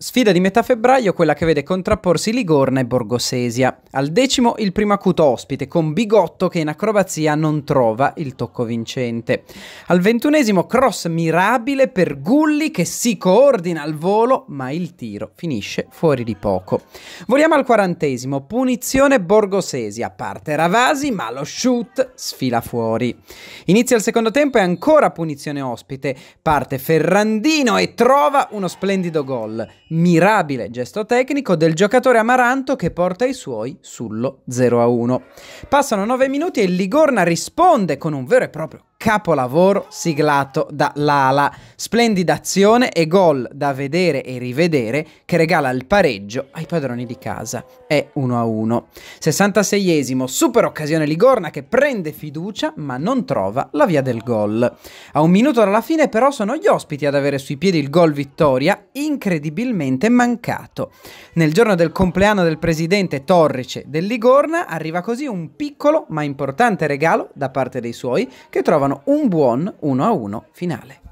Sfida di metà febbraio quella che vede contrapporsi Ligorna e Borgosesia. Al decimo il primo acuto ospite con Bigotto che in acrobazia non trova il tocco vincente. Al ventunesimo cross mirabile per Gulli che si coordina al volo ma il tiro finisce fuori di poco. Voliamo al quarantesimo, punizione Borgosesia, parte Ravasi ma lo shoot sfila fuori. Inizia il secondo tempo e ancora punizione ospite, parte Ferrandino e trova uno splendido gol. Mirabile gesto tecnico del giocatore amaranto che porta i suoi sullo 0-1. Passano 9 minuti e il Ligorna risponde con un vero e proprio capolavoro siglato da Lala, splendida azione e gol da vedere e rivedere che regala il pareggio ai padroni di casa. È 1-1. 66esimo, super occasione Ligorna che prende fiducia ma non trova la via del gol. A un minuto dalla fine però sono gli ospiti ad avere sui piedi il gol vittoria, incredibilmente mancato. Nel giorno del compleanno del presidente Torrice del Ligorna arriva così un piccolo ma importante regalo da parte dei suoi che trovano un buon 1 a 1 finale.